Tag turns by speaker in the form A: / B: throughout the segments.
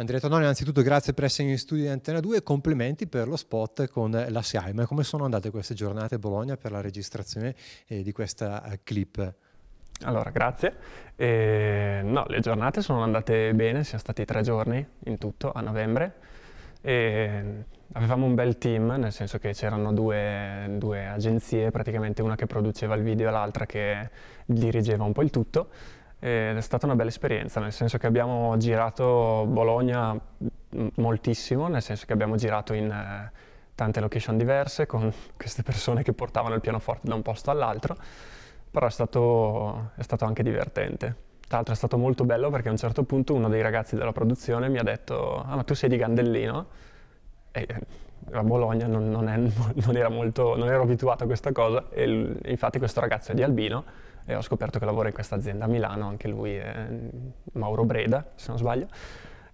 A: Andrea Tononi, innanzitutto grazie per essere in studio di Antena 2 e complimenti per lo spot con la SIAI. Ma come sono andate queste giornate a Bologna per la registrazione eh, di questa eh, clip? Allora, grazie. Eh, no, le giornate sono andate bene, siamo stati tre
B: giorni in tutto a novembre. E mm, avevamo un bel team, nel senso che c'erano due, due agenzie, praticamente una che produceva il video e l'altra che dirigeva un po' il tutto ed è stata una bella esperienza, nel senso che abbiamo girato Bologna mm, moltissimo, nel senso che abbiamo girato in eh, tante location diverse con queste persone che portavano il pianoforte da un posto all'altro, però è stato, è stato anche divertente. Tra l'altro è stato molto bello perché a un certo punto uno dei ragazzi della produzione mi ha detto «Ah, ma tu sei di Gandellino?» E eh, a Bologna non, non, è, non, molto, non ero abituato a questa cosa e infatti questo ragazzo è di Albino ho scoperto che lavora in questa azienda a Milano, anche lui è mm, Mauro Breda, se non sbaglio.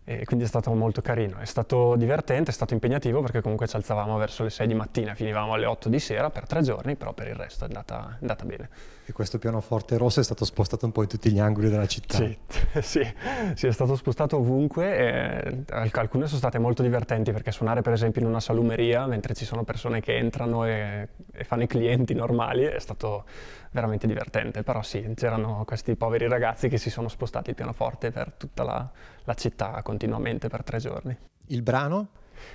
B: E quindi è stato molto carino, è stato divertente, è stato impegnativo perché comunque ci alzavamo verso le 6 di mattina, finivamo alle 8 di sera per tre giorni, però per il resto è andata, è
A: andata bene. E questo pianoforte rosso è stato spostato un po' in tutti gli angoli della città? Sì,
B: sì, sì è stato spostato ovunque, E eh, alcune sono state molto divertenti perché suonare per esempio in una salumeria mentre ci sono persone che entrano e, e fanno i clienti normali è stato veramente divertente, però sì, c'erano questi poveri ragazzi che si sono spostati il pianoforte per tutta la, la città. Con continuamente per tre giorni. Il brano?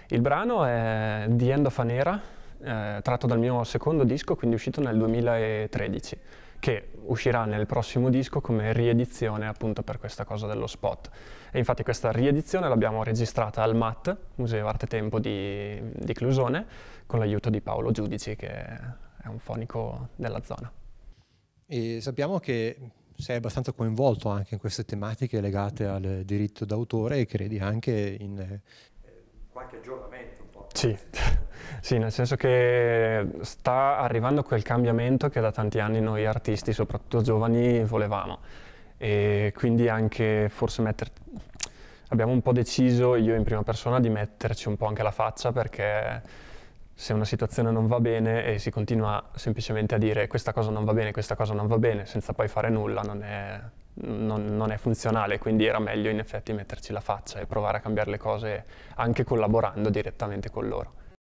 B: Il brano è The End of an eh, tratto dal mio secondo disco, quindi uscito nel 2013, che uscirà nel prossimo disco come riedizione appunto per questa cosa dello spot. E infatti questa riedizione l'abbiamo registrata al MAT, Museo Arte Tempo di, di Clusone, con l'aiuto di Paolo Giudici, che è un fonico della zona.
A: E sappiamo che sei abbastanza coinvolto anche in queste tematiche legate al diritto d'autore e credi anche in eh, qualche aggiornamento un po'. Sì. sì, nel senso
B: che sta arrivando quel cambiamento che da tanti anni noi artisti, soprattutto giovani, volevamo. E quindi anche forse mettere... Abbiamo un po' deciso, io in prima persona, di metterci un po' anche la faccia perché se una situazione non va bene e si continua semplicemente a dire questa cosa non va bene, questa cosa non va bene, senza poi fare nulla, non è, non, non è funzionale, quindi era meglio in effetti metterci la faccia e provare a cambiare le cose anche collaborando direttamente con loro.